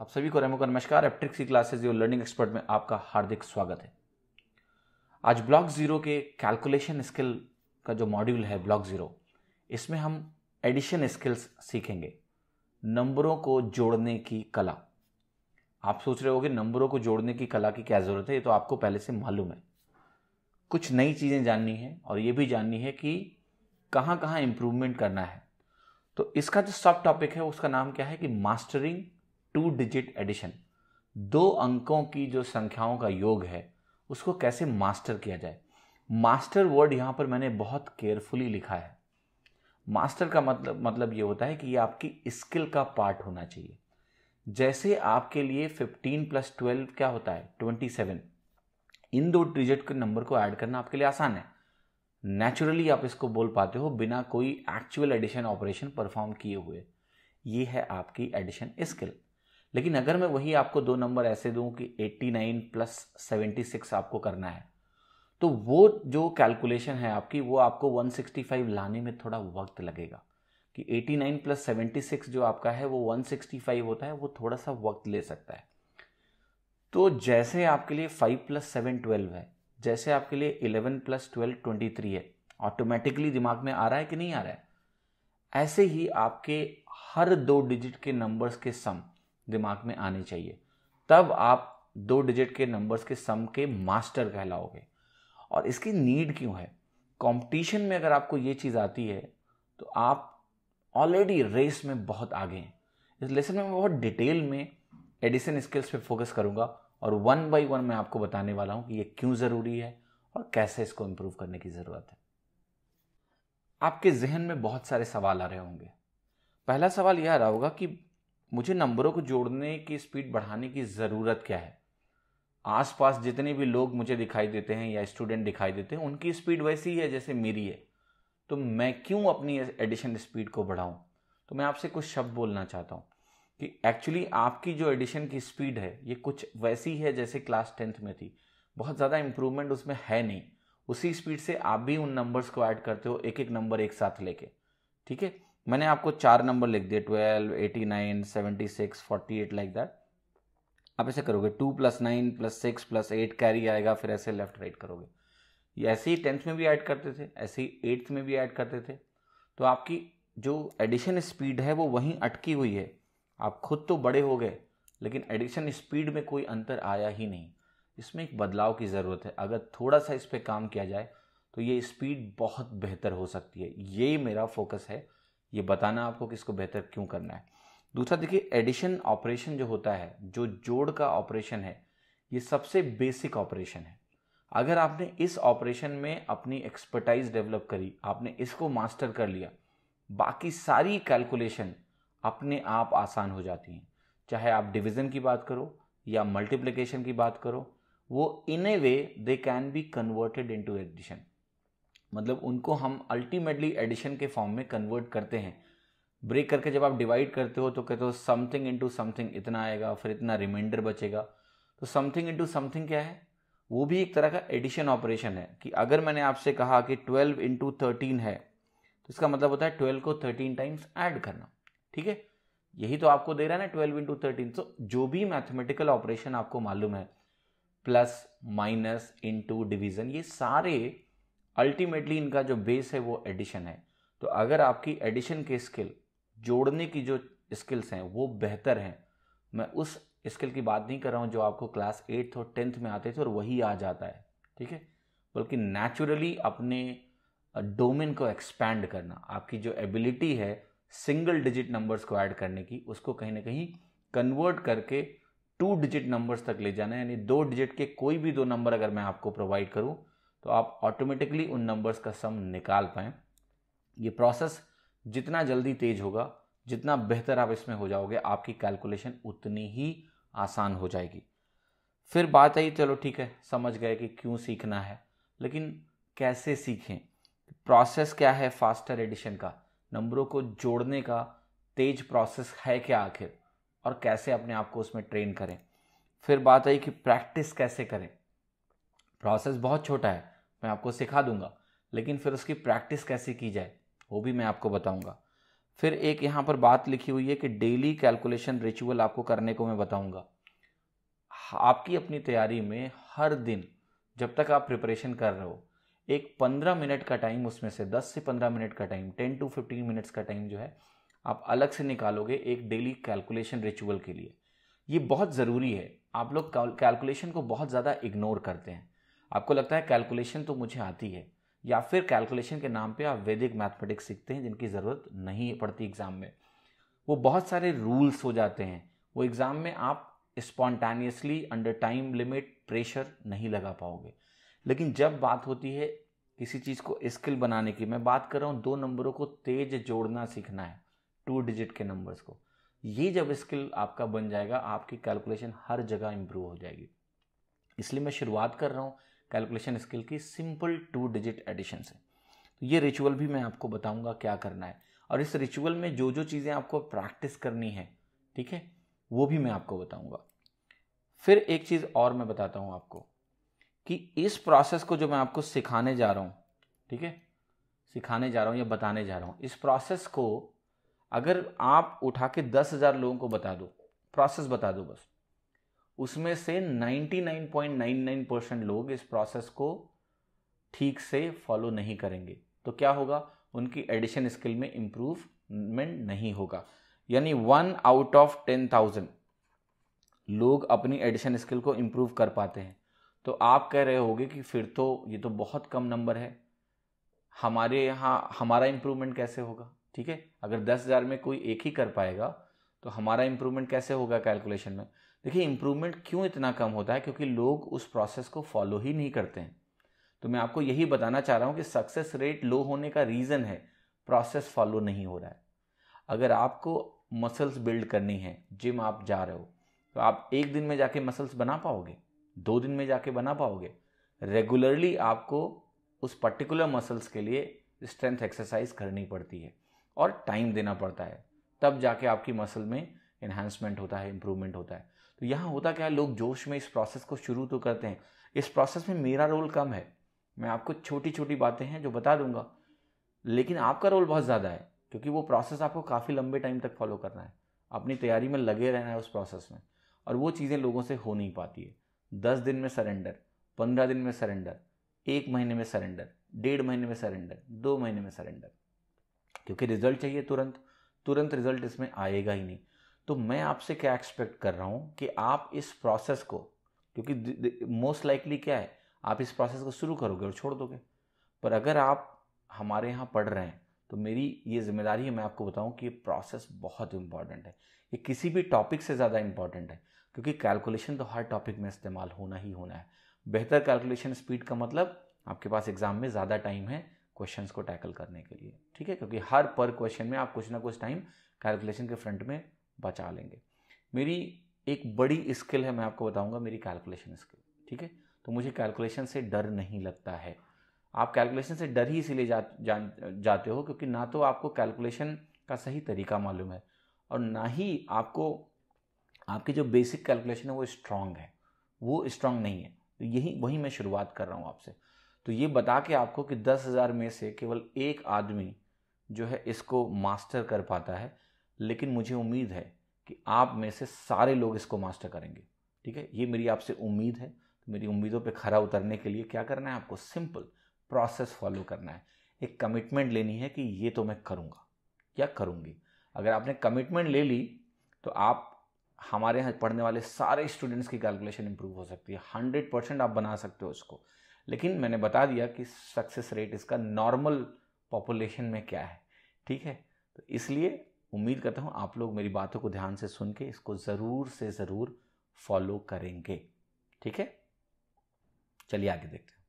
आप सभी को रेमो का नमस्कार एप्ट्रिक्स की योर लर्निंग एक्सपर्ट में आपका हार्दिक स्वागत है आज ब्लॉक ज़ीरो के कैलकुलेशन स्किल का जो मॉड्यूल है ब्लॉक ज़ीरो इसमें हम एडिशन स्किल्स सीखेंगे नंबरों को जोड़ने की कला आप सोच रहे हो कि नंबरों को जोड़ने की कला की क्या ज़रूरत है ये तो आपको पहले से मालूम है कुछ नई चीज़ें जाननी है और ये भी जाननी है कि कहाँ कहाँ इम्प्रूवमेंट करना है तो इसका जो सब टॉपिक है उसका नाम क्या है कि मास्टरिंग टू डिजिट एडिशन दो अंकों की जो संख्याओं का योग है उसको कैसे मास्टर किया जाए मास्टर वर्ड यहां पर मैंने बहुत केयरफुली लिखा है मास्टर का मतलब मतलब ये होता है कि ये आपकी स्किल का पार्ट होना चाहिए जैसे आपके लिए 15 प्लस 12 क्या होता है 27 इन दो डिजिट के नंबर को ऐड करना आपके लिए आसान है नेचुरली आप इसको बोल पाते हो बिना कोई एक्चुअल एडिशन ऑपरेशन परफॉर्म किए हुए ये है आपकी एडिशन स्किल लेकिन अगर मैं वही आपको दो नंबर ऐसे दूं कि 89 प्लस 76 आपको करना है तो वो जो कैलकुलेशन है आपकी वो आपको 165 लाने में थोड़ा वक्त लगेगा कि 89 प्लस 76 जो आपका है वो 165 होता है वो थोड़ा सा वक्त ले सकता है तो जैसे आपके लिए 5 प्लस सेवन ट्वेल्व है जैसे आपके लिए 11 प्लस ट्वेल्व ट्वेंटी थ्री है ऑटोमेटिकली दिमाग में आ रहा है कि नहीं आ रहा है ऐसे ही आपके हर दो डिजिट के नंबर्स के सम दिमाग में आने चाहिए तब आप दो डिजिट के नंबर्स के सम के मास्टर कहलाओगे और इसकी नीड क्यों है कंपटीशन में अगर आपको ये चीज़ आती है तो आप ऑलरेडी रेस में बहुत आगे हैं इस लेसन में मैं बहुत डिटेल में एडिसन स्किल्स पे फोकस करूंगा और वन बाई वन मैं आपको बताने वाला हूं कि ये क्यों ज़रूरी है और कैसे इसको इम्प्रूव करने की ज़रूरत है आपके जहन में बहुत सारे सवाल आ रहे होंगे पहला सवाल यह आ रहा होगा कि मुझे नंबरों को जोड़ने की स्पीड बढ़ाने की ज़रूरत क्या है आसपास जितने भी लोग मुझे दिखाई देते हैं या स्टूडेंट दिखाई देते हैं उनकी स्पीड वैसी है जैसे मेरी है तो मैं क्यों अपनी एडिशन स्पीड को बढ़ाऊं तो मैं आपसे कुछ शब्द बोलना चाहता हूं कि एक्चुअली आपकी जो एडिशन की स्पीड है ये कुछ वैसी है जैसे क्लास टेंथ में थी बहुत ज़्यादा इम्प्रूवमेंट उसमें है नहीं उसी स्पीड से आप भी उन नंबर्स को ऐड करते हो एक एक नंबर एक साथ लेके ठीक है मैंने आपको चार नंबर लिख दिए twelve eighty nine seventy six forty eight like that आप ऐसे करोगे two plus nine plus six plus eight carry आएगा फिर ऐसे लेफ्ट राइट करोगे ये ऐसे ही टेंथ में भी ऐड करते थे ऐसे ही एट्थ में भी ऐड करते थे तो आपकी जो एडिशन स्पीड है वो वहीं अटकी हुई है आप खुद तो बड़े हो गए लेकिन एडिशन स्पीड में कोई अंतर आया ही नहीं इसमें एक बदलाव की ज़रूरत है अगर थोड़ा सा इस पर काम किया जाए तो ये स्पीड बहुत बेहतर हो सकती है यही मेरा फोकस है ये बताना आपको कि इसको बेहतर क्यों करना है दूसरा देखिए एडिशन ऑपरेशन जो होता है जो जोड़ का ऑपरेशन है ये सबसे बेसिक ऑपरेशन है अगर आपने इस ऑपरेशन में अपनी एक्सपर्टाइज डेवलप करी आपने इसको मास्टर कर लिया बाकी सारी कैलकुलेशन अपने आप आसान हो जाती हैं चाहे आप डिवीज़न की बात करो या मल्टीप्लिकेशन की बात करो वो in a way they can be converted into addition मतलब उनको हम अल्टीमेटली एडिशन के फॉर्म में कन्वर्ट करते हैं ब्रेक करके जब आप डिवाइड करते हो तो कहते हो समथिंग इंटू समथिंग इतना आएगा फिर इतना रिमाइंडर बचेगा तो समथिंग इंटू समथिंग क्या है वो भी एक तरह का एडिशन ऑपरेशन है कि अगर मैंने आपसे कहा कि ट्वेल्व इंटू थर्टीन है तो इसका मतलब होता है ट्वेल्व को थर्टीन टाइम्स ऐड करना ठीक है यही तो आपको दे रहा है ना ट्वेल्व इंटू थर्टीन तो जो भी मैथमेटिकल ऑपरेशन आपको मालूम है प्लस माइनस इंटू डिवीजन ये सारे अल्टीमेटली इनका जो बेस है वो एडिशन है तो अगर आपकी एडिशन की स्किल जोड़ने की जो स्किल्स हैं वो बेहतर हैं मैं उस स्किल की बात नहीं कर रहा हूँ जो आपको क्लास एट्थ और टेंथ में आते थे और वही आ जाता है ठीक है बल्कि नेचुरली अपने डोमेन को एक्सपैंड करना आपकी जो एबिलिटी है सिंगल डिजिट नंबर्स को ऐड करने की उसको कहीं ना कहीं कन्वर्ट करके टू डिजिट नंबर्स तक ले जाना यानी दो डिजिट के कोई भी दो नंबर अगर मैं आपको प्रोवाइड करूँ तो आप ऑटोमेटिकली उन नंबर्स का सम निकाल पाए ये प्रोसेस जितना जल्दी तेज होगा जितना बेहतर आप इसमें हो जाओगे आपकी कैलकुलेशन उतनी ही आसान हो जाएगी फिर बात आई चलो ठीक है समझ गए कि क्यों सीखना है लेकिन कैसे सीखें प्रोसेस क्या है फास्टर एडिशन का नंबरों को जोड़ने का तेज प्रोसेस है क्या आखिर और कैसे अपने आप को उसमें ट्रेन करें फिर बात आई कि प्रैक्टिस कैसे करें प्रोसेस बहुत छोटा है मैं आपको सिखा दूंगा लेकिन फिर उसकी प्रैक्टिस कैसे की जाए वो भी मैं आपको बताऊंगा फिर एक यहाँ पर बात लिखी हुई है कि डेली कैलकुलेशन रिचुअल आपको करने को मैं बताऊंगा आपकी अपनी तैयारी में हर दिन जब तक आप प्रिपरेशन कर रहे हो एक पंद्रह मिनट का टाइम उसमें से दस से पंद्रह मिनट का time ten to fifteen minutes का टाइम जो है आप अलग से निकालोगे एक डेली कैलकुलेशन रिचुअल के लिए ये बहुत ज़रूरी है आप लोग कैलकुलेशन को बहुत ज़्यादा इग्नोर करते हैं आपको लगता है कैलकुलेशन तो मुझे आती है या फिर कैलकुलेशन के नाम पे आप वैदिक मैथमेटिक्स सीखते हैं जिनकी ज़रूरत नहीं पड़ती एग्ज़ाम में वो बहुत सारे रूल्स हो जाते हैं वो एग्ज़ाम में आप spontaneously under time limit pressure नहीं लगा पाओगे लेकिन जब बात होती है किसी चीज़ को स्किल बनाने की मैं बात कर रहा हूँ दो नंबरों को तेज जोड़ना सीखना है टू डिजिट के नंबर्स को ये जब स्किल आपका बन जाएगा आपकी कैलकुलेशन हर जगह इम्प्रूव हो जाएगी इसलिए मैं शुरुआत कर रहा हूँ कैलकुलेशन स्किल की सिंपल टू डिजिट एडिशन से तो ये रिचुअल भी मैं आपको बताऊंगा क्या करना है और इस रिचुअल में जो जो चीज़ें आपको प्रैक्टिस करनी है ठीक है वो भी मैं आपको बताऊंगा फिर एक चीज़ और मैं बताता हूँ आपको कि इस प्रोसेस को जो मैं आपको सिखाने जा रहा हूँ ठीक है सिखाने जा रहा हूँ या बताने जा रहा हूँ इस प्रोसेस को अगर आप उठा के दस हज़ार लोगों को बता दो प्रोसेस बता दो बस उसमें से 99.99 परसेंट लोग इस प्रोसेस को ठीक से फॉलो नहीं करेंगे तो क्या होगा उनकी एडिशन स्किल में इम्प्रूवमेंट नहीं होगा यानी one out of ten thousand लोग अपनी एडिशन स्किल को इम्प्रूव कर पाते हैं तो आप कह रहे होगे कि फिर तो ये तो बहुत कम नंबर है हमारे यहाँ हमारा इम्प्रूवमेंट कैसे होगा ठीक है अगर दस हज़ार में कोई एक ही कर पाएगा तो हमारा इम्प्रूवमेंट कैसे होगा कैलकुलेशन में देखिए इम्प्रूवमेंट क्यों इतना कम होता है क्योंकि लोग उस प्रोसेस को फॉलो ही नहीं करते हैं तो मैं आपको यही बताना चाह रहा हूँ कि सक्सेस रेट लो होने का रीज़न है प्रोसेस फॉलो नहीं हो रहा है अगर आपको मसल्स बिल्ड करनी है जिम आप जा रहे हो तो आप एक दिन में जाके मसल्स बना पाओगे दो दिन में जाके बना पाओगे रेगुलरली आपको उस पर्टिकुलर मसल्स के लिए स्ट्रेंथ एक्सरसाइज करनी पड़ती है और टाइम देना पड़ता है तब जाके आपकी मसल में इन्हांसमेंट होता है इम्प्रूवमेंट होता है तो यहाँ होता क्या है लोग जोश में इस प्रोसेस को शुरू तो करते हैं इस प्रोसेस में मेरा रोल कम है मैं आपको छोटी छोटी बातें हैं जो बता दूंगा लेकिन आपका रोल बहुत ज़्यादा है क्योंकि वो प्रोसेस आपको काफ़ी लंबे टाइम तक फॉलो करना है अपनी तैयारी में लगे रहना है उस प्रोसेस में और वो चीज़ें लोगों से हो नहीं पाती है दस दिन में सरेंडर पंद्रह दिन में सरेंडर एक महीने में सरेंडर डेढ़ महीने में सरेंडर दो महीने में सरेंडर क्योंकि रिजल्ट चाहिए तुरंत तुरंत रिजल्ट इसमें आएगा ही नहीं तो मैं आपसे क्या एक्सपेक्ट कर रहा हूँ कि आप इस प्रोसेस को क्योंकि मोस्ट लाइकली क्या है आप इस प्रोसेस को शुरू करोगे और छोड़ दोगे पर अगर आप हमारे यहाँ पढ़ रहे हैं तो मेरी ये जिम्मेदारी है मैं आपको बताऊँ कि ये प्रोसेस बहुत इंपॉर्टेंट है ये किसी भी टॉपिक से ज़्यादा इंपॉर्टेंट है क्योंकि कैलकुलेशन तो हर टॉपिक में इस्तेमाल होना ही होना है बेहतर कैलकुलेशन स्पीड का मतलब आपके पास एग्जाम में ज़्यादा टाइम है क्वेश्चंस को टैकल करने के लिए ठीक है क्योंकि हर पर क्वेश्चन में आप कुछ ना कुछ टाइम कैलकुलेशन के फ्रंट में बचा लेंगे मेरी एक बड़ी स्किल है मैं आपको बताऊंगा मेरी कैलकुलेशन स्किल ठीक है तो मुझे कैलकुलेशन से डर नहीं लगता है आप कैलकुलेशन से डर ही इसीलिए जा, जा, जाते हो क्योंकि ना तो आपको कैलकुलेशन का सही तरीका मालूम है और ना ही आपको आपकी जो बेसिक कैलकुलेशन है वो स्ट्रांग है वो स्ट्रांग नहीं है तो यही वही मैं शुरुआत कर रहा हूँ आपसे तो ये बता के आपको कि दस हज़ार में से केवल एक आदमी जो है इसको मास्टर कर पाता है लेकिन मुझे उम्मीद है कि आप में से सारे लोग इसको मास्टर करेंगे ठीक है ये मेरी आपसे उम्मीद है तो मेरी उम्मीदों पे खरा उतरने के लिए क्या करना है आपको सिंपल प्रोसेस फॉलो करना है एक कमिटमेंट लेनी है कि ये तो मैं करूँगा या करूँगी अगर आपने कमिटमेंट ले ली तो आप हमारे यहाँ पढ़ने वाले सारे स्टूडेंट्स की कैलकुलेशन इंप्रूव हो सकती है हंड्रेड परसेंट आप बना सकते हो उसको लेकिन मैंने बता दिया कि सक्सेस रेट इसका नॉर्मल पॉपुलेशन में क्या है ठीक है तो इसलिए उम्मीद करता हूँ आप लोग मेरी बातों को ध्यान से सुन के इसको ज़रूर से ज़रूर फॉलो करेंगे ठीक है चलिए आगे देखते हैं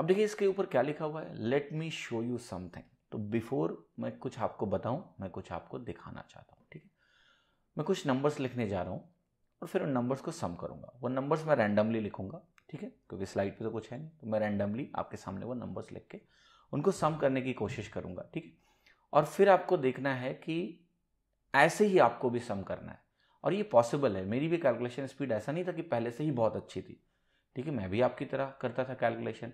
अब देखिए इसके ऊपर क्या लिखा हुआ है let me show you something तो बिफोर मैं कुछ आपको बताऊं मैं कुछ आपको दिखाना चाहता हूँ ठीक है मैं कुछ नंबर्स लिखने जा रहा हूँ और फिर उन नंबर्स को सम करूंगा वो नंबर्स मैं रैंडमली लिखूंगा ठीक है क्योंकि स्लाइड पे तो कुछ है नहीं तो मैं रैंडमली आपके सामने वो नंबर्स लिख के उनको सम करने की कोशिश करूंगा ठीक है और फिर आपको देखना है कि ऐसे ही आपको भी सम करना है और ये पॉसिबल है मेरी भी कैलकुलेशन स्पीड ऐसा नहीं था कि पहले से ही बहुत अच्छी थी ठीक है मैं भी आपकी तरह करता था कैलकुलेशन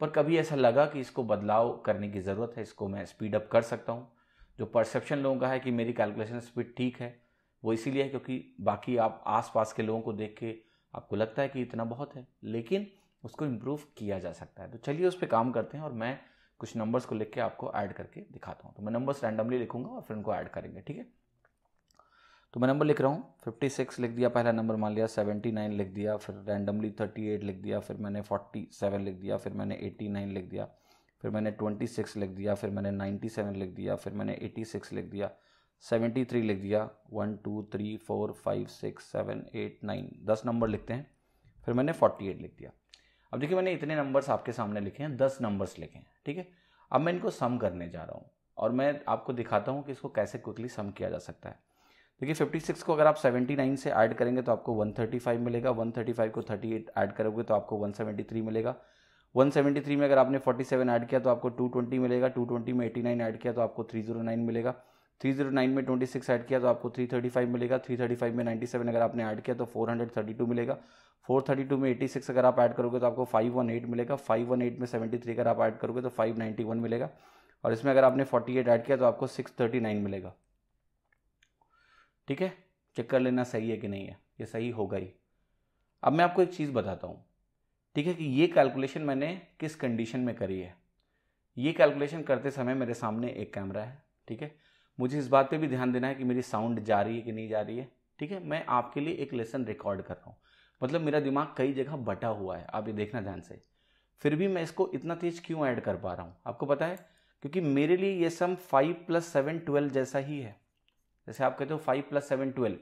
पर कभी ऐसा लगा कि इसको बदलाव करने की ज़रूरत है इसको मैं स्पीड अप कर सकता हूँ जो परसेप्शन लोगों का है कि मेरी कैलकुलेशन स्पीड ठीक है वो इसीलिए है क्योंकि बाकी आप आसपास के लोगों को देख के आपको लगता है कि इतना बहुत है लेकिन उसको इम्प्रूव किया जा सकता है तो चलिए उस पर काम करते हैं और मैं कुछ नंबर्स को लिख के आपको ऐड करके दिखाता हूँ तो मैं नंबर्स रैंडमली लिखूंगा और फिर उनको ऐड करेंगे ठीक है तो मैं नंबर लिख रहा हूँ फिफ्टी सिक्स लिख दिया पहला नंबर मान लिया सेवेंटी नाइन लिख दिया फिर रैंडमली थर्टी एट लिख दिया फिर मैंने फोर्टी सेवन लिख दिया फिर मैंने एट्टी नाइन लिख दिया फिर मैंने ट्वेंटी सिक्स लिख दिया फिर मैंने नाइन्टी सेवन लिख दिया फिर मैंने सिक्स लिख दिया सेवेंटी थ्री लिख दिया one two three four five six seven eight nine दस नंबर लिखते हैं फिर मैंने फोर्टी एट लिख दिया अब देखिए मैंने इतने नंबर्स आपके सामने लिखे हैं दस नंबर्स लिखे हैं ठीक है अब मैं इनको सम करने जा रहा हूँ और मैं आपको दिखाता हूँ कि इसको कैसे क्विकली सम किया जा सकता है देखिए सिक्स को अगर आप नाइन से ऐड करेंगे तो आपको फाइव मिलेगा फाइव को एट ऐड करोगे तो आपको थ्री मिलेगा 173 में अगर आपने 47 ऐड किया तो आपको 220 मिलेगा 220 में 89 ऐड किया तो आपको 309 मिलेगा 309 में 26 ऐड किया तो आपको 335 मिलेगा 335 में 97 अगर आपने ऐड किया तो 432 मिलेगा फोर थर्टी टू में एटी सिक्स अगर आप ऐड करोगे तो आपको फाइव वन एट मिलेगा फाइव वन एट में सेवेंटी थ्री अगर आप ऐड करोगे तो फाइव नाइन्टी वन मिलेगा और इसमें अगर आपने फोर्टी एट ऐड किया तो आपको सिक्स थर्टी नाइन मिलेगा ठीक है चेक कर लेना सही है कि नहीं है ये सही होगा ही अब मैं आपको एक चीज़ बताता हूँ ठीक है कि ये कैलकुलेशन मैंने किस कंडीशन में करी है ये कैलकुलेशन करते समय मेरे सामने एक कैमरा है ठीक है मुझे इस बात पे भी ध्यान देना है कि मेरी साउंड जा रही है कि नहीं जा रही है ठीक है मैं आपके लिए एक लेसन रिकॉर्ड कर रहा हूँ मतलब मेरा दिमाग कई जगह बटा हुआ है आप ये देखना ध्यान से फिर भी मैं इसको इतना तेज क्यों ऐड कर पा रहा हूँ आपको पता है क्योंकि मेरे लिए ये sum five plus seven twelve जैसा ही है जैसे आप कहते हो फाइव प्लस सेवन ट्वेल्व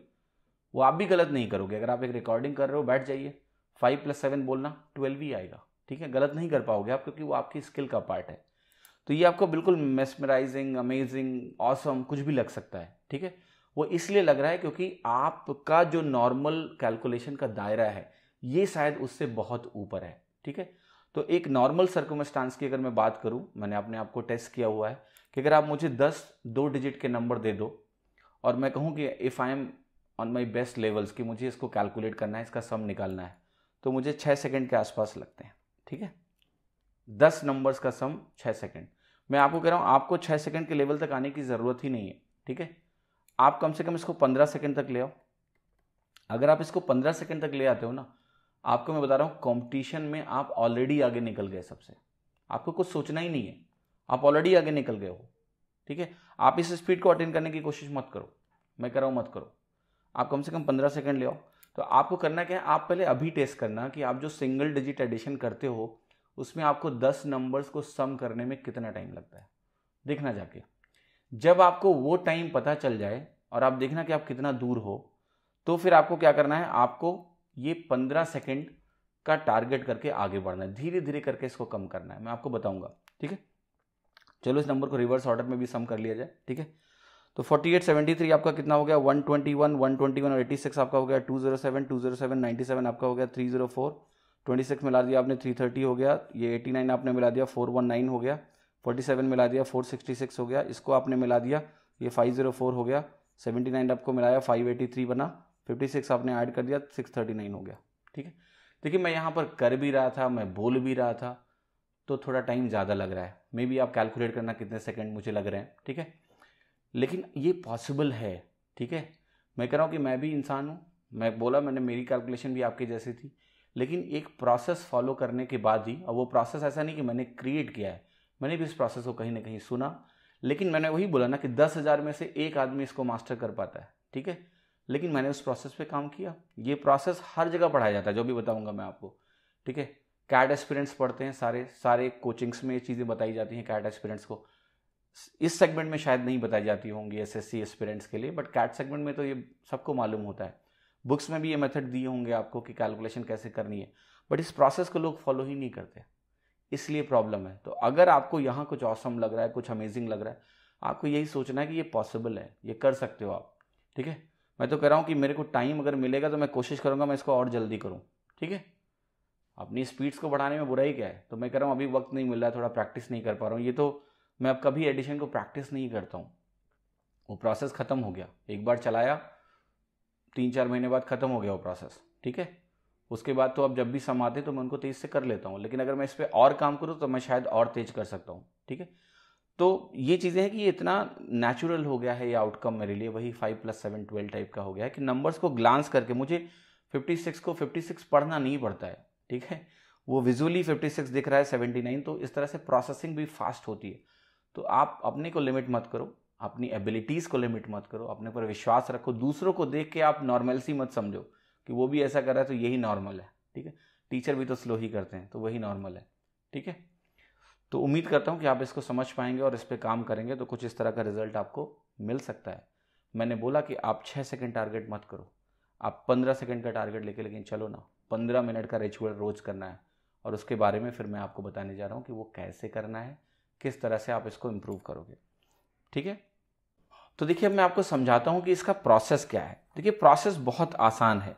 वो आप भी गलत नहीं करोगे अगर आप एक रिकॉर्डिंग कर रहे हो बैठ जाइए फाइव प्लस सेवन बोलना ट्वेल्व ही आएगा ठीक है गलत नहीं कर पाओगे आप क्योंकि वो आपकी स्किल का पार्ट है तो ये आपको बिल्कुल मेस्मराइजिंग अमेजिंग ऑसम कुछ भी लग सकता है ठीक है वो इसलिए लग रहा है क्योंकि आपका जो नॉर्मल कैलकुलेशन का दायरा है ये शायद उससे बहुत ऊपर है ठीक है तो एक नॉर्मल सर्कमस्टांस की अगर मैं बात करूं मैंने अपने आप को टेस्ट किया हुआ है कि अगर आप मुझे 10 दो डिजिट के नंबर दे दो और मैं कहूं कि if I am on my best levels कि मुझे इसको कैलकुलेट करना है इसका सम निकालना है तो मुझे छः सेकेंड के आसपास लगते हैं ठीक है दस नंबर्स का सम छः सेकेंड मैं आपको कह रहा हूँ आपको छः सेकेंड के लेवल तक आने की ज़रूरत ही नहीं है ठीक है आप कम से कम इसको पंद्रह सेकेंड तक ले आओ अगर आप इसको पंद्रह सेकेंड तक ले आते हो ना आपको मैं बता रहा हूँ कॉम्पिटिशन में आप ऑलरेडी आगे निकल गए सबसे आपको कुछ सोचना ही नहीं है आप ऑलरेडी आगे निकल गए हो ठीक है आप इस स्पीड को अटेंड करने की कोशिश मत करो मैं कर रहा हूँ मत करो आप कम से कम पंद्रह सेकेंड ले आओ तो आपको करना क्या है आप पहले अभी टेस्ट करना कि आप जो सिंगल डिजिट एडिशन करते हो उसमें आपको दस नंबर्स को सम करने में कितना टाइम लगता है देखना जाके जब आपको वो टाइम पता चल जाए और आप देखना कि आप कितना दूर हो तो फिर आपको क्या करना है आपको ये पंद्रह सेकेंड का टारगेट करके आगे बढ़ना है धीरे धीरे करके इसको कम करना है मैं आपको बताऊंगा ठीक है चलो इस नंबर को रिवर्स ऑर्डर में भी सम कर लिया जाए ठीक है तो सेवेंटी थ्री आपका कितना हो गया 121, 121 और 86 आपका हो गया 207, 207, 97 आपका हो गया 304, 26 मिला दिया आपने 330 हो गया ये 89 आपने मिला दिया 419 हो गया फोर्टी सेवन मिला दिया फोर सिक्सटी सिक्स हो गया इसको आपने मिला दिया ये फाइव ज़ीरो फोर हो गया सेवेंटी नाइन आपको मिलाया फाइव एटी थ्री बना फिफ्टी सिक्स आपने ऐड कर दिया सिक्स थर्टी नाइन हो गया ठीक है देखिए मैं यहाँ पर कर भी रहा था मैं बोल भी रहा था तो थोड़ा टाइम ज़्यादा लग रहा है मे बी आप कैलकुलेट करना कितने सेकेंड मुझे लग रहे हैं ठीक है लेकिन ये पॉसिबल है ठीक है मैं कह रहा हूँ कि मैं भी इंसान हूँ मैं बोला मैंने मेरी कैलकुलेशन भी आपके जैसी थी लेकिन एक प्रोसेस फॉलो करने के बाद ही और वो प्रोसेस ऐसा नहीं कि मैंने क्रिएट किया है मैंने भी इस प्रोसेस को कहीं ना कहीं सुना लेकिन मैंने वही बोला ना कि दस हज़ार में से एक आदमी इसको मास्टर कर पाता है ठीक है लेकिन मैंने उस प्रोसेस पे काम किया ये प्रोसेस हर जगह पढ़ाया जाता है जो भी बताऊंगा मैं आपको ठीक है कैट एस्पिरेंट्स पढ़ते हैं सारे सारे कोचिंग्स में ये चीज़ें बताई जाती हैं कैट एस्पिरेंट्स को इस सेगमेंट में शायद नहीं बताई जाती होंगी एस एस एस्पिरेंट्स के लिए बट कैट सेगमेंट में तो ये सबको मालूम होता है बुक्स में भी ये मेथड दिए होंगे आपको कि कैलकुलेशन कैसे करनी है बट इस प्रोसेस को लोग फॉलो ही नहीं करते इसलिए प्रॉब्लम है तो अगर आपको यहाँ कुछ ऑसम लग रहा है कुछ अमेजिंग लग रहा है आपको यही सोचना है कि ये पॉसिबल है ये कर सकते हो आप ठीक है मैं तो कह रहा हूँ कि मेरे को टाइम अगर मिलेगा तो मैं कोशिश करूँगा मैं इसको और जल्दी करूँ ठीक है अपनी स्पीड्स को बढ़ाने में बुरा ही क्या है तो मैं कह रहा हूँ अभी वक्त नहीं मिल रहा है थोड़ा प्रैक्टिस नहीं कर पा रहा हूँ ये तो मैं अब कभी एडिशन को प्रैक्टिस नहीं करता हूँ वो प्रोसेस ख़त्म हो गया एक बार चलाया तीन चार महीने बाद ख़त्म हो गया वो प्रोसेस ठीक है उसके बाद तो आप जब भी सम आते तो मैं उनको तेज़ से कर लेता हूँ लेकिन अगर मैं इस पर और काम करूँ तो मैं शायद और तेज़ कर सकता हूँ ठीक है तो ये चीज़ें हैं कि ये इतना नेचुरल हो गया है ये आउटकम मेरे लिए वही five plus seven twelve type का हो गया है कि नंबर्स को ग्लांस करके मुझे फिफ्टी सिक्स को फिफ्टी सिक्स पढ़ना नहीं पड़ता है ठीक है वो विजुअली फिफ्टी सिक्स दिख रहा है सेवेंटी नाइन तो इस तरह से प्रोसेसिंग भी फास्ट होती है तो आप अपने को लिमिट मत करो अपनी एबिलिटीज़ को लिमिट मत करो अपने पर विश्वास रखो दूसरों को देख के आप सी मत समझो कि वो भी ऐसा कर रहा है तो यही नॉर्मल है ठीक है टीचर भी तो स्लो ही करते हैं तो वही नॉर्मल है ठीक है तो उम्मीद करता हूँ कि आप इसको समझ पाएंगे और इस पर काम करेंगे तो कुछ इस तरह का रिजल्ट आपको मिल सकता है मैंने बोला कि आप छः सेकेंड टारगेट मत करो आप पंद्रह सेकेंड का टारगेट लेके लेकिन चलो ना पंद्रह मिनट का रिचुअल रोज़ करना है और उसके बारे में फिर मैं आपको बताने जा रहा हूँ कि वो कैसे करना है किस तरह से आप इसको इम्प्रूव करोगे ठीक है तो देखिए अब मैं आपको समझाता हूँ कि इसका प्रोसेस क्या है देखिए प्रोसेस बहुत आसान है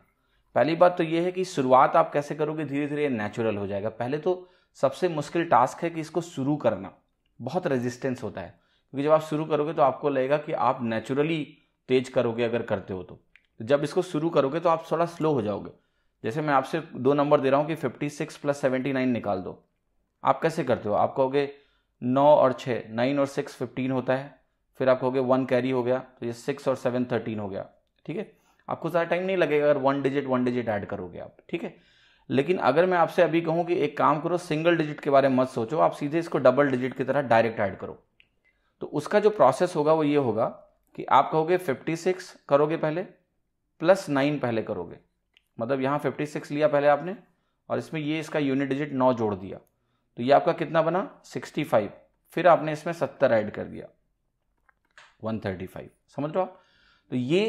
पहली बात तो ये है कि शुरुआत आप कैसे करोगे धीरे धीरे नेचुरल हो जाएगा पहले तो सबसे मुश्किल टास्क है कि इसको शुरू करना बहुत रेजिस्टेंस होता है क्योंकि जब आप शुरू करोगे तो आपको लगेगा कि आप नेचुरली तेज करोगे अगर करते हो तो जब इसको शुरू करोगे तो आप थोड़ा स्लो हो जाओगे जैसे मैं आपसे दो नंबर दे रहा हूँ कि fifty six plus seventy nine निकाल दो आप कैसे करते हो आप कहोगे नौ और छः नाइन और सिक्स फिफ्टीन होता है फिर आप कहोगे वन कैरी हो गया तो ये सिक्स और सेवन थर्टीन हो गया ठीक है आपको ज़्यादा टाइम नहीं लगेगा अगर one digit one digit add करोगे आप ठीक है लेकिन अगर मैं आपसे अभी कहूँ कि एक काम करो सिंगल डिजिट के बारे में मत सोचो आप सीधे इसको डबल डिजिट की तरह डायरेक्ट ऐड करो तो उसका जो प्रोसेस होगा वो ये होगा कि आप कहोगे 56 करोगे पहले प्लस नाइन पहले करोगे मतलब यहाँ 56 लिया पहले आपने और इसमें ये इसका यूनिट डिजिट नौ जोड़ दिया तो ये आपका कितना बना 65 फिर आपने इसमें 70 ऐड कर दिया 135 समझ लो आप तो ये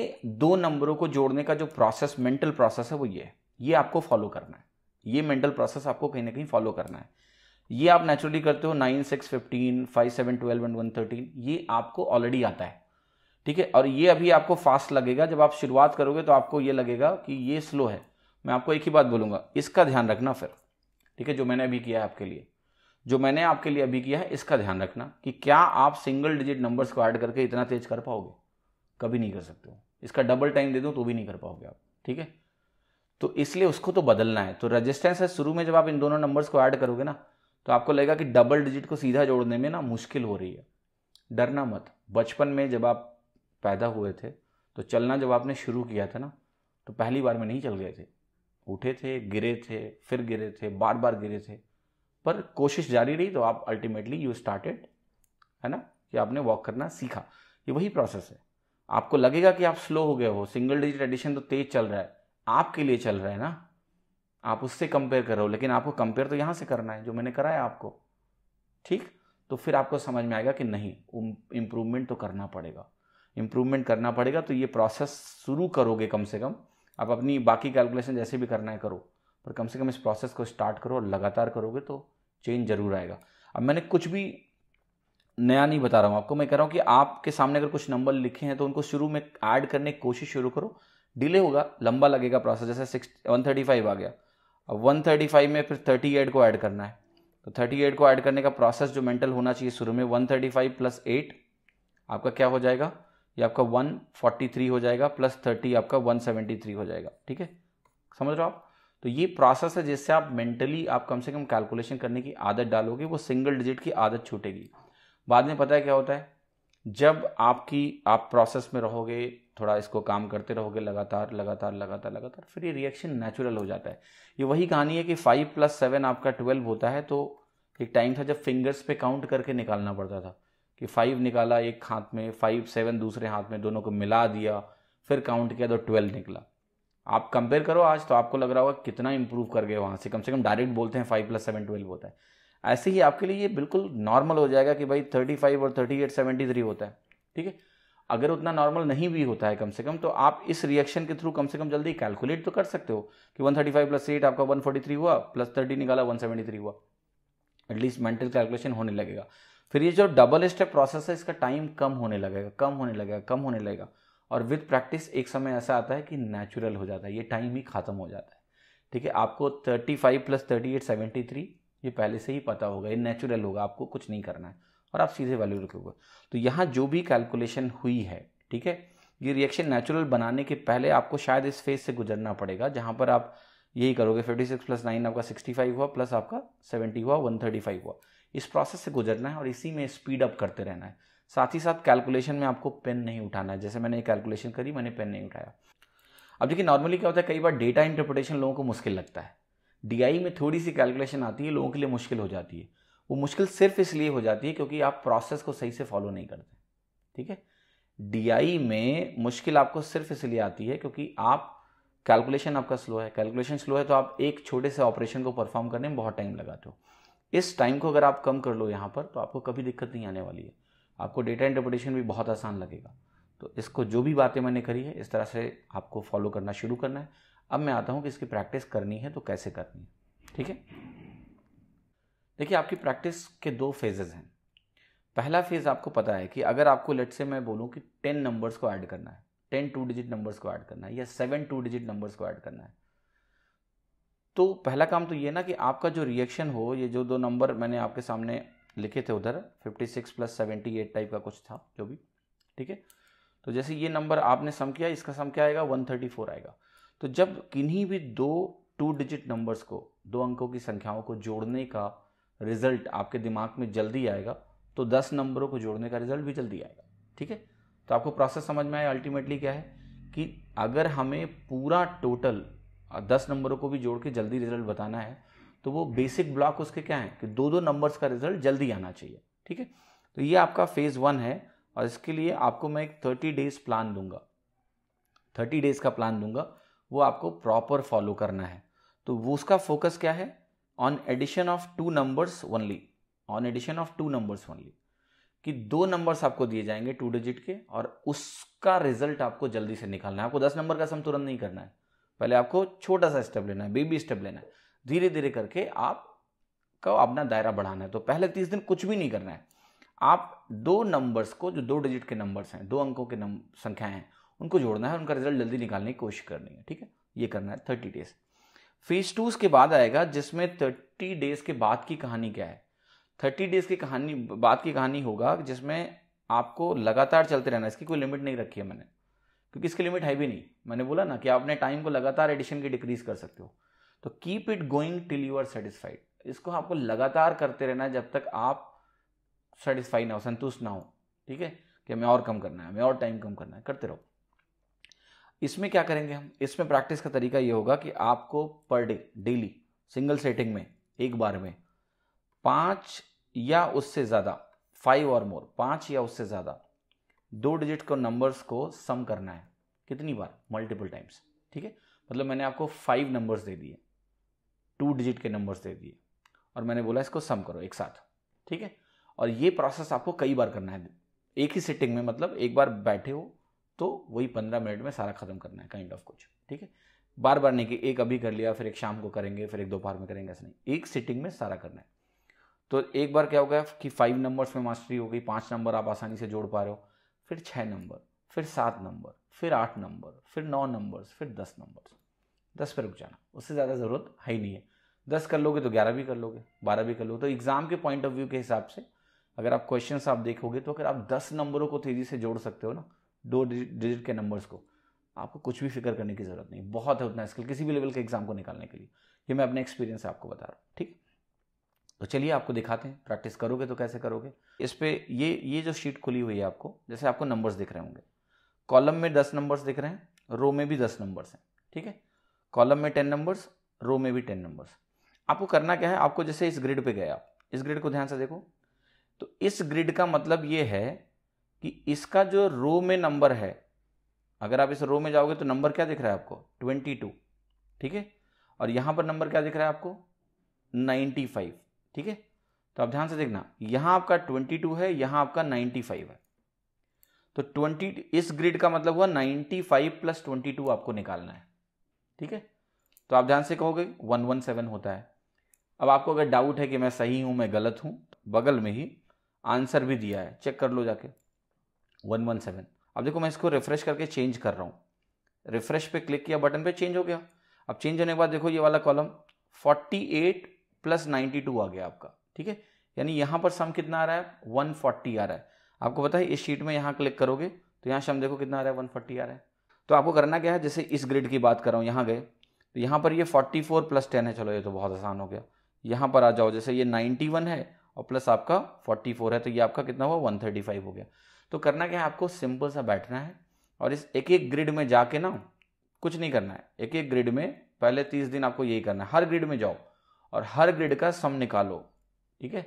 दो नंबरों को जोड़ने का जो प्रोसेस मेंटल प्रोसेस है वो ये है ये आपको फॉलो करना है ये मेंटल प्रोसेस आपको कहीं ना कहीं फॉलो करना है ये आप नेचुरली करते हो nine six fifteen five seven twelve and one thirteen ये आपको ऑलरेडी आता है ठीक है और ये अभी आपको फास्ट लगेगा जब आप शुरुआत करोगे तो आपको ये लगेगा कि ये स्लो है मैं आपको एक ही बात बोलूँगा इसका ध्यान रखना फिर ठीक है जो मैंने अभी किया है आपके लिए जो मैंने आपके लिए अभी किया है इसका ध्यान रखना कि क्या आप सिंगल डिजिट नंबर्स को ऐड करके इतना तेज कर पाओगे कभी नहीं कर सकते हो इसका डबल टाइम दे दूँ तो भी नहीं कर पाओगे आप ठीक है तो इसलिए उसको तो बदलना है तो रजिस्टेंस है शुरू में जब आप इन दोनों नंबर्स को ऐड करोगे ना तो आपको लगेगा कि डबल डिजिट को सीधा जोड़ने में ना मुश्किल हो रही है डरना मत बचपन में जब आप पैदा हुए थे तो चलना जब आपने शुरू किया था ना तो पहली बार में नहीं चल गए थे उठे थे गिरे थे फिर गिरे थे बार बार गिरे थे पर कोशिश जारी रही तो आप अल्टीमेटली यू स्टार्टेड है ना कि आपने वॉक करना सीखा ये वही प्रोसेस है आपको लगेगा कि आप स्लो हो गए हो सिंगल डिजिट एडिशन तो तेज चल रहा है आपके लिए चल रहा है ना आप उससे कंपेयर कर रहे हो लेकिन आपको कंपेयर तो यहाँ से करना है जो मैंने कराया आपको ठीक तो फिर आपको समझ में आएगा कि नहीं इम्प्रूवमेंट तो करना पड़ेगा इम्प्रूवमेंट करना पड़ेगा तो ये प्रोसेस शुरू करोगे कम से कम आप अपनी बाकी कैलकुलेशन जैसे भी करना है करो पर कम से कम इस प्रोसेस को स्टार्ट करो और लगातार करोगे तो चेंज जरूर आएगा अब मैंने कुछ भी नया नहीं बता रहा हूँ आपको मैं कह रहा हूँ कि आपके सामने अगर कुछ नंबर लिखे हैं तो उनको शुरू में ऐड करने की कोशिश शुरू करो डिले होगा लंबा लगेगा प्रोसेस जैसे सिक्स वन थर्टी फाइव आ गया अब वन थर्टी फाइव में फिर थर्टी एट को ऐड करना है तो थर्टी एट को ऐड करने का प्रोसेस जो मेंटल होना चाहिए शुरू में one thirty five plus eight आपका क्या हो जाएगा ये आपका वन फोर्टी थ्री हो जाएगा प्लस थर्टी आपका वन सेवेंटी थ्री हो जाएगा ठीक है समझ रहे हो आप तो ये प्रोसेस है जिससे आप मेंटली आप कम से कम कैलकुलेशन करने की आदत डालोगे वो सिंगल डिजिट की आदत छूटेगी बाद में पता है क्या होता है जब आपकी आप प्रोसेस में रहोगे थोड़ा इसको काम करते रहोगे लगातार लगातार लगातार लगातार फिर ये रिएक्शन नेचुरल हो जाता है ये वही कहानी है कि फाइव प्लस सेवन आपका ट्वेल्व होता है तो एक टाइम था जब फिंगर्स पे काउंट करके निकालना पड़ता था कि फाइव निकाला एक हाथ में फाइव सेवन दूसरे हाथ में दोनों को मिला दिया फिर काउंट किया तो ट्वेल्व निकला आप कंपेयर करो आज तो आपको लग रहा होगा कितना इंप्रूव कर गए वहाँ से कम से कम डायरेक्ट बोलते हैं फाइव प्लस सेवन ट्वेल्व होता है ऐसे ही आपके लिए ये बिल्कुल नॉर्मल हो जाएगा कि भाई थर्टी फाइव और थर्टी एट सेवेंटी थ्री होता है ठीक है अगर उतना नॉर्मल नहीं भी होता है कम से कम तो आप इस रिएक्शन के थ्रू कम से कम जल्दी कैलकुलेट तो कर सकते हो कि one thirty five plus eight आपका वन फोर्टी थ्री हुआ प्लस थर्टी निकाला वन सेवेंटी थ्री हुआ एटलीस्ट मेंटल कैलकुलेशन होने लगेगा फिर ये जो डबल स्टेप प्रोसेस है इसका टाइम कम होने लगेगा कम होने लगेगा कम होने लगेगा और विद प्रैक्टिस एक समय ऐसा आता है कि नेचुरल हो जाता है ये टाइम ही खत्म हो जाता है ठीक है आपको thirty five plus thirty eight seventy three ये पहले से ही पता होगा ये नेचुरल होगा आपको कुछ नहीं करना है और आप सीधे वैल्यू रखोगे तो यहाँ जो भी कैलकुलेशन हुई है ठीक है ये रिएक्शन नेचुरल बनाने के पहले आपको शायद इस फेज से गुजरना पड़ेगा जहाँ पर आप यही करोगे 56 प्लस नाइन आपका 65 हुआ प्लस आपका 70 हुआ 135 हुआ इस प्रोसेस से गुजरना है और इसी में स्पीड अप करते रहना है साथ ही साथ कैलकुलेशन में आपको पेन नहीं उठाना है जैसे मैंने कैलकुलेशन करी मैंने पेन नहीं उठाया अब देखिए नॉर्मली क्या होता है कई बार डेटा इंटरप्रिटेशन लोगों को मुश्किल लगता है डीआई में थोड़ी सी कैलकुलेशन आती है लोगों के लिए मुश्किल हो जाती है वो मुश्किल सिर्फ इसलिए हो जाती है क्योंकि आप प्रोसेस को सही से फॉलो नहीं करते ठीक है डीआई में मुश्किल आपको सिर्फ इसलिए आती है क्योंकि आप कैलकुलेशन आपका स्लो है कैलकुलेशन स्लो है तो आप एक छोटे से ऑपरेशन को परफॉर्म करने में बहुत टाइम लगाते हो इस टाइम को अगर आप कम कर लो यहाँ पर तो आपको कभी दिक्कत नहीं आने वाली है आपको डेटा इंटरप्रिटेशन भी बहुत आसान लगेगा तो इसको जो भी बातें मैंने करी है इस तरह से आपको फॉलो करना शुरू करना है अब मैं आता हूँ कि इसकी प्रैक्टिस करनी है तो कैसे करनी है ठीक है देखिए आपकी प्रैक्टिस के दो फेजेज हैं पहला फेज़ आपको पता है कि अगर आपको लेट से मैं बोलूँ कि टेन नंबर्स को ऐड करना है टेन टू डिजिट नंबर्स को ऐड करना है या सेवन टू डिजिट नंबर्स को ऐड करना है तो पहला काम तो ये ना कि आपका जो रिएक्शन हो ये जो दो नंबर मैंने आपके सामने लिखे थे उधर fifty six plus seventy eight type का कुछ था जो भी ठीक है तो जैसे ये नंबर आपने सम किया इसका सम क्या आएगा वन थर्टी फोर आएगा तो जब किन्हीं भी दो टू डिजिट नंबर्स को दो अंकों की संख्याओं को जोड़ने का रिजल्ट आपके दिमाग में जल्दी आएगा तो दस नंबरों को जोड़ने का रिजल्ट भी जल्दी आएगा ठीक है तो आपको प्रोसेस समझ में आया अल्टीमेटली क्या है कि अगर हमें पूरा टोटल दस नंबरों को भी जोड़ के जल्दी रिजल्ट बताना है तो वो बेसिक ब्लॉक उसके क्या है कि दो दो नंबर्स का रिजल्ट जल्दी आना चाहिए ठीक है तो ये आपका फेज़ वन है और इसके लिए आपको मैं एक थर्टी डेज प्लान दूंगा थर्टी डेज का प्लान दूंगा वो आपको प्रॉपर फॉलो करना है तो वो उसका फोकस क्या है on addition of two numbers only on addition of two numbers only कि दो नंबर्स आपको दिए जाएंगे टू डिजिट के और उसका रिजल्ट आपको जल्दी से निकालना है आपको दस नंबर का सम तुरंत नहीं करना है पहले आपको छोटा सा स्टेप लेना है बेबी स्टेप लेना है धीरे धीरे करके आप का अपना दायरा बढ़ाना है तो पहले तीस दिन कुछ भी नहीं करना है आप दो नंबर्स को जो दो डिजिट के नंबर्स हैं दो अंकों के संख्याएं हैं उनको जोड़ना है उनका रिजल्ट जल्दी निकालने की कोशिश करनी है ठीक है ये करना है थर्टी डेज फेज टू के बाद आएगा जिसमें थर्टी डेज के बाद की कहानी क्या है थर्टी डेज की कहानी बाद की कहानी होगा जिसमें आपको लगातार चलते रहना इसकी कोई लिमिट नहीं रखी है मैंने क्योंकि इसकी लिमिट है भी नहीं मैंने बोला ना कि आप अपने टाइम को लगातार एडिशन की डिक्रीज कर सकते हो तो keep it going till you are satisfied इसको आपको लगातार करते रहना है जब तक आप सेटिस्फाई ना हो संतुष्ट ना हो ठीक है कि हमें और कम करना है हमें और टाइम कम करना है करते रहो इसमें क्या करेंगे हम इसमें प्रैक्टिस का तरीका ये होगा कि आपको per day daily single setting में एक बार में पाँच या उससे ज़्यादा फाइव और मोर पाँच या उससे ज़्यादा दो डिजिट को नंबर्स को सम करना है कितनी बार मल्टीपल टाइम्स ठीक है मतलब मैंने आपको फाइव नंबर्स दे दिए टू डिजिट के नंबर्स दे दिए और मैंने बोला इसको सम करो एक साथ ठीक है और ये प्रोसेस आपको कई बार करना है एक ही सेटिंग में मतलब एक बार बैठे हो तो वही पंद्रह मिनट में सारा ख़त्म करना है काइंड ऑफ कुछ ठीक है बार बार नहीं कि एक अभी कर लिया फिर एक शाम को करेंगे फिर एक दोपहर में करेंगे ऐसा नहीं एक सिटिंग में सारा करना है तो एक बार क्या हो गया कि फाइव नंबर्स में मास्टरी हो गई पाँच नंबर आप आसानी से जोड़ पा रहे हो फिर छः नंबर फिर सात नंबर फिर आठ नंबर फिर नौ नंबर्स फिर दस नंबर्स दस पर रुक जाना उससे ज़्यादा ज़रूरत है ही नहीं है दस कर लोगे तो ग्यारह भी कर लोगे बारह भी कर लोगे तो एग्ज़ाम के पॉइंट ऑफ व्यू के हिसाब से अगर आप क्वेश्चन आप देखोगे तो अगर आप दस नंबरों को तेज़ी से जोड़ सकते हो ना दो डिजिट के नंबर्स को आपको कुछ भी फिक्र करने की ज़रूरत नहीं बहुत है उतना स्किल किसी भी लेवल के एग्जाम को निकालने के लिए ये मैं अपने एक्सपीरियंस से आपको बता रहा हूँ ठीक तो चलिए आपको दिखाते हैं प्रैक्टिस करोगे तो कैसे करोगे इस पर ये ये जो शीट खुली हुई है आपको जैसे आपको नंबर्स दिख रहे होंगे कॉलम में दस नंबर्स दिख रहे हैं रो में भी दस नंबर्स हैं ठीक है कॉलम में टेन नंबर्स रो में भी टेन नंबर्स आपको करना क्या है आपको जैसे इस ग्रिड पे गए आप इस ग्रिड को ध्यान से देखो तो इस ग्रिड का मतलब ये है कि इसका जो रो में नंबर है अगर आप इस रो में जाओगे तो नंबर क्या दिख रहा है आपको ट्वेंटी टू ठीक है और यहां पर नंबर क्या दिख रहा है आपको नाइन्टी फाइव ठीक है तो आप ध्यान से देखना यहां आपका ट्वेंटी टू है यहां आपका नाइन्टी फाइव है तो ट्वेंटी इस ग्रिड का मतलब हुआ ninety five plus twenty two आपको निकालना है ठीक है तो आप ध्यान से कहोगे वन वन सेवन होता है अब आपको अगर डाउट है कि मैं सही हूं मैं गलत हूं बगल में ही आंसर भी दिया है चेक कर लो जाके वन वन सेवन अब देखो मैं इसको रिफ्रेश करके चेंज कर रहा हूँ रिफ्रेश पे क्लिक किया बटन पे चेंज हो गया अब चेंज होने के बाद देखो ये वाला कॉलम 48 प्लस 92 आ गया आपका ठीक है यानी यहाँ पर सम कितना आ रहा है 140 आ रहा है आपको पता है इस शीट में यहाँ क्लिक करोगे तो यहाँ सम देखो कितना आ रहा है 140 आ रहा है तो आपको करना क्या है जैसे इस ग्रिड की बात कर रहा हूँ यहाँ गए तो यहाँ पर ये फोर्टी फोर प्लस टेन है चलो ये तो बहुत आसान हो गया यहाँ पर आ जाओ जैसे ये नाइन्टी वन है और प्लस आपका फोर्टी फोर है तो ये आपका कितना हुआ वन थर्टी फाइव हो गया तो करना क्या है आपको सिंपल सा बैठना है और इस एक एक ग्रिड में जाके ना कुछ नहीं करना है एक एक ग्रिड में पहले तीस दिन आपको यही करना है हर ग्रिड में जाओ और हर ग्रिड का सम निकालो ठीक है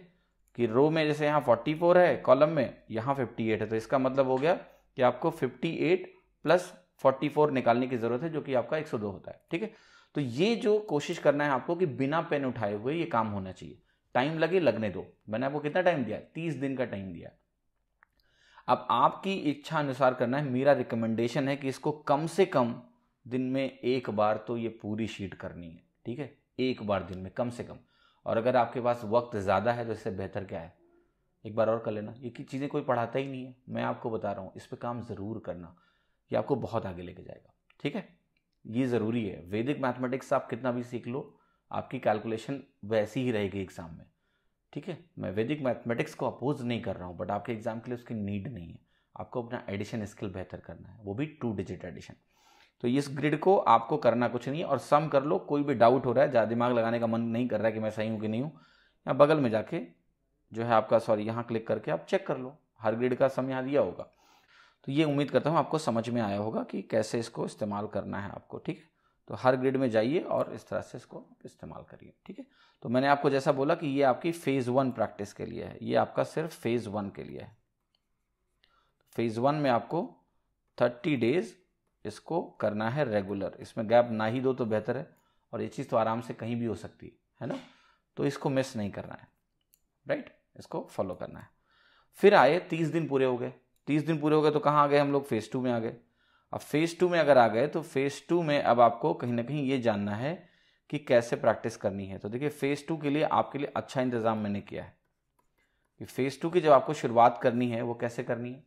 कि रो में जैसे यहाँ फोर्टी फोर है कॉलम में यहाँ फिफ्टी एट है तो इसका मतलब हो गया कि आपको fifty eight plus forty four निकालने की ज़रूरत है जो कि आपका एक सौ दो होता है ठीक है तो ये जो कोशिश करना है आपको कि बिना पेन उठाए हुए ये काम होना चाहिए टाइम लगे लगने दो मैंने आपको कितना टाइम दिया तीस दिन का टाइम दिया अब आपकी इच्छा अनुसार करना है मेरा रिकमेंडेशन है कि इसको कम से कम दिन में एक बार तो ये पूरी शीट करनी है ठीक है एक बार दिन में कम से कम और अगर आपके पास वक्त ज़्यादा है तो इससे बेहतर क्या है एक बार और कर लेना ये की चीज़ें कोई पढ़ाता ही नहीं है मैं आपको बता रहा हूँ इस पर काम ज़रूर करना ये आपको बहुत आगे लेके जाएगा ठीक है ये ज़रूरी है वैदिक मैथमेटिक्स आप कितना भी सीख लो आपकी कैलकुलेशन वैसी ही रहेगी एग्ज़ाम में ठीक है मैं वैदिक मैथमेटिक्स को अपोज नहीं कर रहा हूँ बट आपके एग्जाम के लिए उसकी नीड नहीं है आपको अपना एडिशन स्किल बेहतर करना है वो भी टू डिजिट एडिशन तो इस ग्रिड को आपको करना कुछ नहीं है और सम कर लो कोई भी डाउट हो रहा है ज़्यादा दिमाग लगाने का मन नहीं कर रहा है कि मैं सही हूँ कि नहीं हूँ या बगल में जाके जो है आपका सॉरी यहाँ क्लिक करके आप चेक कर लो हर ग्रिड का सम यहाँ दिया होगा तो ये उम्मीद करता हूँ आपको समझ में आया होगा कि कैसे इसको इस्तेमाल करना है आपको ठीक है तो हर ग्रिड में जाइए और इस तरह से इसको इस्तेमाल करिए ठीक है तो मैंने आपको जैसा बोला कि ये आपकी फेज़ वन प्रैक्टिस के लिए है ये आपका सिर्फ फेज़ वन के लिए है फेज़ वन में आपको थर्टी डेज इसको करना है रेगुलर इसमें गैप ना ही दो तो बेहतर है और ये चीज़ तो आराम से कहीं भी हो सकती है है ना तो इसको मिस नहीं करना है राइट इसको फॉलो करना है फिर आए तीस दिन पूरे हो गए तीस दिन पूरे हो गए तो कहाँ आ गए हम लोग फेज़ टू में आ गए अब फेज टू में अगर आ गए तो फेज टू में अब आपको कहीं ना कहीं ये जानना है कि कैसे प्रैक्टिस करनी है तो देखिए फेज टू के लिए आपके लिए अच्छा इंतजाम मैंने किया है कि फेज टू की जब आपको शुरुआत करनी है वो कैसे करनी है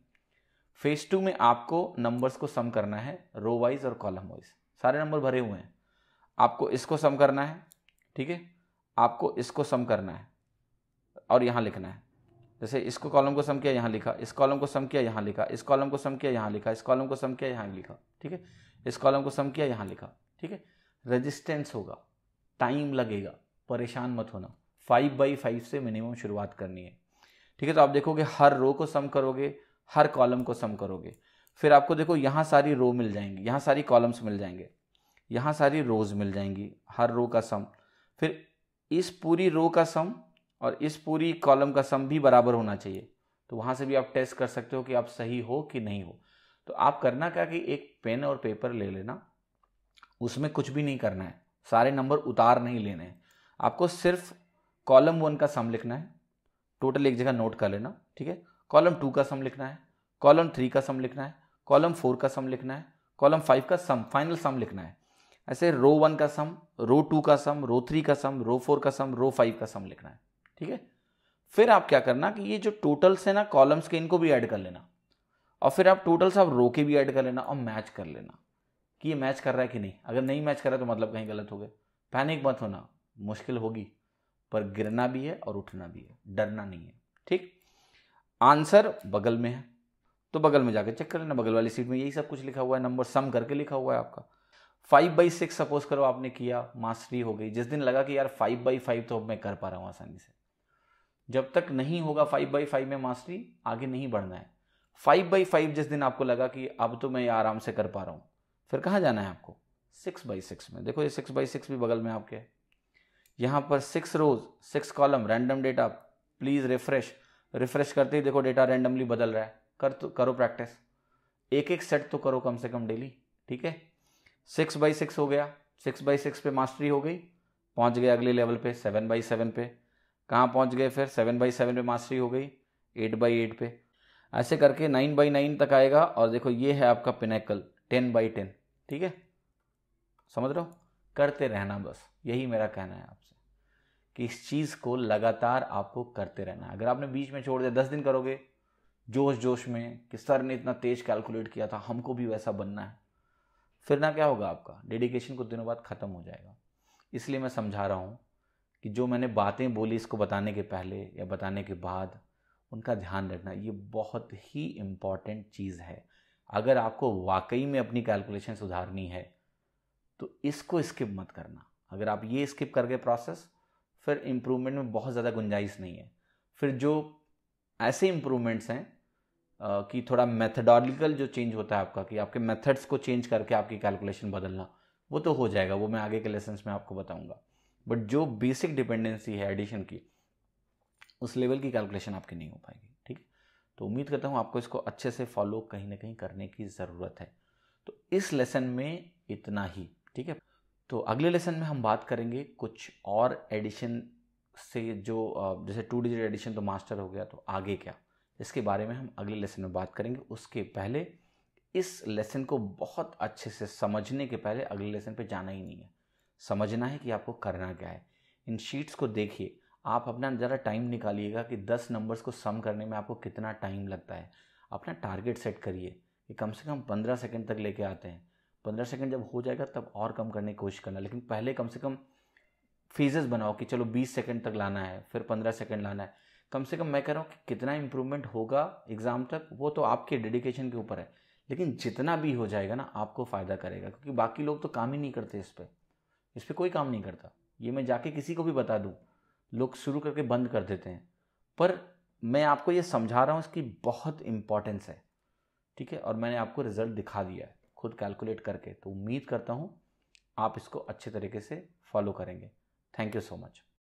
फेज टू में आपको नंबर्स को सम करना है रो वाइज और कॉलम वाइज सारे नंबर भरे हुए हैं आपको इसको सम करना है ठीक है आपको इसको सम करना है और यहाँ लिखना है जैसे इसको कॉलम को सम किया यहाँ लिखा इस कॉलम को सम किया यहाँ लिखा इस कॉलम को सम किया यहाँ लिखा इस कॉलम को सम किया यहाँ लिखा ठीक है इस कॉलम को सम किया यहाँ लिखा ठीक है रेजिस्टेंस होगा टाइम लगेगा परेशान मत होना फाइव बाई फाइव से मिनिमम शुरुआत करनी है ठीक है तो आप देखोगे हर रो को सम करोगे हर कॉलम को सम करोगे फिर आपको देखो यहाँ सारी रो मिल जाएंगी यहाँ सारी कॉलम्स मिल जाएंगे यहाँ सारी रोज मिल जाएंगी हर रो का सम फिर इस पूरी रो का सम और इस पूरी कॉलम का सम भी बराबर होना चाहिए तो वहाँ से भी आप टेस्ट कर सकते हो कि आप सही हो कि नहीं हो तो आप करना क्या कि एक पेन और पेपर ले लेना उसमें कुछ भी नहीं करना है सारे नंबर उतार नहीं लेने हैं आपको सिर्फ कॉलम वन का सम लिखना है टोटल एक जगह नोट कर लेना ठीक है कॉलम टू का सम लिखना है कॉलम थ्री का सम लिखना है कॉलम फोर का सम लिखना है कॉलम फाइव का सम फाइनल सम लिखना है ऐसे रो वन का सम रो टू का सम रो थ्री का सम रो फोर का सम रो फाइव का सम लिखना है ठीक है फिर आप क्या करना कि ये जो टोटल्स है ना कॉलम्स के इनको भी ऐड कर लेना और फिर आप टोटल्स आप रो के भी ऐड कर लेना और मैच कर लेना कि ये मैच कर रहा है कि नहीं अगर नहीं मैच कर रहा तो मतलब कहीं गलत हो गया पैनिक मत होना मुश्किल होगी पर गिरना भी है और उठना भी है डरना नहीं है ठीक आंसर बगल में है तो बगल में जाकर चेक कर लेना बगल वाली सीट में यही सब कुछ लिखा हुआ है नंबर सम करके लिखा हुआ है आपका फाइव बाई सिक्स सपोज करो आपने किया मास्टरी हो गई जिस दिन लगा कि यार फाइव बाई फाइव तो अब मैं कर पा रहा हूँ आसानी से जब तक नहीं होगा फाइव बाई फाइव में मास्टरी आगे नहीं बढ़ना है फाइव बाई फाइव जिस दिन आपको लगा कि अब तो मैं आराम से कर पा रहा हूँ फिर कहाँ जाना है आपको सिक्स बाई सिक्स में देखो ये सिक्स बाई सिक्स भी बगल में आपके है यहाँ पर six rows six column random data please refresh refresh करते ही देखो डेटा रैंडमली बदल रहा है कर तो करो प्रैक्टिस एक एक सेट तो करो कम से कम डेली ठीक है सिक्स बाई सिक्स हो गया सिक्स बाई सिक्स पे मास्टरी हो गई पहुंच गया अगले लेवल पे सेवन बाई सेवन पे कहाँ पहुँच गए फिर सेवन बाई सेवन पे मास्टरी हो गई एट बाई एट पे ऐसे करके नाइन बाई नाइन तक आएगा और देखो ये है आपका पिनेकल टेन बाई टेन ठीक है समझ रहे हो करते रहना बस यही मेरा कहना है आपसे कि इस चीज़ को लगातार आपको करते रहना अगर आपने बीच में छोड़ दिया दस दिन करोगे जोश जोश में कि सर ने इतना तेज कैलकुलेट किया था हमको भी वैसा बनना है फिर ना क्या होगा आपका डेडिकेशन कुछ दिनों बाद ख़त्म हो जाएगा इसलिए मैं समझा रहा हूँ कि जो मैंने बातें बोली इसको बताने के पहले या बताने के बाद उनका ध्यान रखना ये बहुत ही इम्पॉर्टेंट चीज़ है अगर आपको वाकई में अपनी कैलकुलेशन सुधारनी है तो इसको स्किप मत करना अगर आप ये स्किप कर गए प्रोसेस फिर इम्प्रूवमेंट में बहुत ज़्यादा गुंजाइश नहीं है फिर जो ऐसे इम्प्रूवमेंट्स हैं कि थोड़ा मेथडोलॉजिकल जो चेंज होता है आपका कि आपके मेथड्स को चेंज करके आपकी कैलकुलेशन बदलना वो तो हो जाएगा वो मैं आगे के लेसन्स में आपको बताऊंगा बट जो बेसिक डिपेंडेंसी है एडिशन की उस लेवल की कैलकुलेशन आपकी नहीं हो पाएगी ठीक है तो उम्मीद करता हूँ आपको इसको अच्छे से फॉलो कहीं ना कहीं करने की ज़रूरत है तो इस लेसन में इतना ही ठीक है तो अगले लेसन में हम बात करेंगे कुछ और एडिशन से जो जैसे टू डिजिट एडिशन तो मास्टर हो गया तो आगे क्या इसके बारे में हम अगले लेसन में बात करेंगे उसके पहले इस लेसन को बहुत अच्छे से समझने के पहले अगले लेसन पे जाना ही नहीं है समझना है कि आपको करना क्या है इन शीट्स को देखिए आप अपना ज़रा टाइम निकालिएगा कि दस नंबर्स को सम करने में आपको कितना टाइम लगता है अपना टारगेट सेट करिए कि कम से कम पंद्रह सेकेंड तक लेके आते हैं पंद्रह सेकेंड जब हो जाएगा तब और कम करने की कोशिश करना लेकिन पहले कम से कम फेजेस बनाओ कि चलो बीस सेकेंड तक लाना है फिर पंद्रह सेकेंड लाना है कम से कम मैं कह रहा हूँ कि कितना इम्प्रूवमेंट होगा एग्ज़ाम तक वो तो आपके डेडिकेशन के ऊपर है लेकिन जितना भी हो जाएगा ना आपको फ़ायदा करेगा क्योंकि बाकी लोग तो काम ही नहीं करते इस पर इस पर कोई काम नहीं करता ये मैं जाके किसी को भी बता दूँ लोग शुरू करके बंद कर देते हैं पर मैं आपको ये समझा रहा हूँ इसकी बहुत इम्पॉर्टेंस है ठीक है और मैंने आपको रिजल्ट दिखा दिया है खुद कैलकुलेट करके तो उम्मीद करता हूँ आप इसको अच्छे तरीके से फॉलो करेंगे थैंक यू सो मच